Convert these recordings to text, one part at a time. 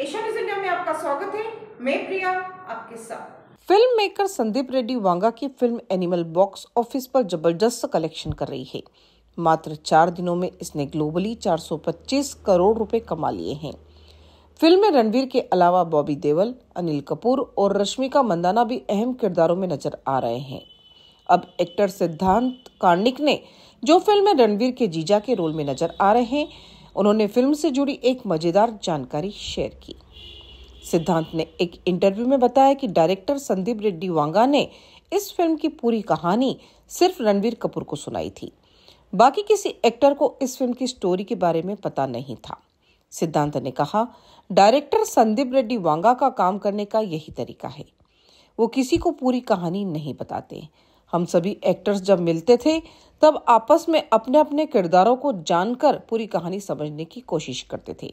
Asian agenda में आपका स्वागत है मैं प्रिया आपके साथ फिल्म मेकर संदीप रेड्डी वांगा की फिल्म एनिमल बॉक्स ऑफिस पर जबरदस्त कलेक्शन कर रही है मात्र चार दिनों में इसने ग्लोबली 425 करोड़ रुपए कमा लिए हैं फिल्म में रणवीर के अलावा बॉबी देवल अनिल कपूर और रश्मिका मंदाना भी अहम किरदारों में नजर आ रहे हैं अब एक्टर सिद्धांत कार्णिक ने जो फिल्म में रणवीर के जीजा के रोल में नजर आ रहे हैं उन्होंने फिल्म से जुड़ी एक मज़ेदार जानकारी शेयर की सिद्धांत ने एक इंटरव्यू में बताया कि डायरेक्टर संदीप रेड्डी वांगा ने इस फिल्म की पूरी कहानी सिर्फ रणवीर कपूर को सुनाई थी बाकी किसी एक्टर को इस फिल्म की स्टोरी के बारे में पता नहीं था सिद्धांत ने कहा डायरेक्टर संदीप रेड्डी वांगा का काम करने का यही तरीका है वो किसी को पूरी कहानी नहीं बताते हम सभी एक्टर्स जब मिलते थे तब आपस में अपने अपने किरदारों को जानकर पूरी कहानी समझने की कोशिश करते थे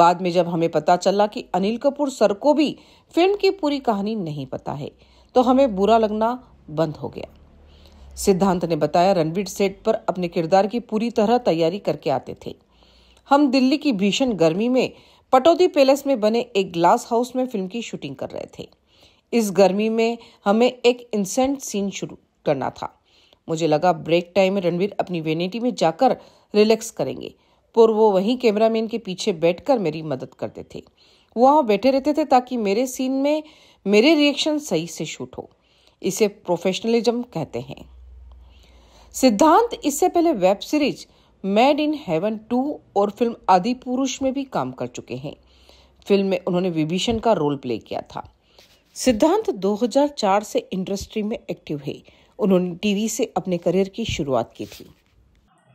बाद में जब हमें पता चला कि अनिल कपूर सर को भी फिल्म की पूरी कहानी नहीं पता है तो हमें बुरा लगना बंद हो गया सिद्धांत ने बताया रणवीर सेट पर अपने किरदार की पूरी तरह तैयारी करके आते थे हम दिल्ली की भीषण गर्मी में पटौदी पैलेस में बने एक ग्लास हाउस में फिल्म की शूटिंग कर रहे थे इस गर्मी में हमें एक इंसेंट सीन शुरू करना था मुझे लगा ब्रेक टाइम में रणवीर अपनी वेनेटी में जाकर रिलैक्स करेंगे पर वो वहीं कैमरामैन के पीछे बैठकर मेरी मदद करते थे वो वहाँ बैठे रहते थे ताकि मेरे सीन में मेरे रिएक्शन सही से शूट हो इसे प्रोफेशनलिज्म कहते हैं सिद्धांत इससे पहले web series Made in Heaven two और फिल्म आदि पुरुष में भी काम कर चुके हैं फिल्म में उन्होंने विभीषण का रोल प्ले किया था सिद्धांत 2004 से इंडस्ट्री में एक्टिव है उन्होंने टीवी से अपने करियर की शुरुआत की थी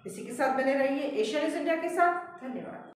इसी के साथ बने रहिए एशियन इंडिया के साथ धन्यवाद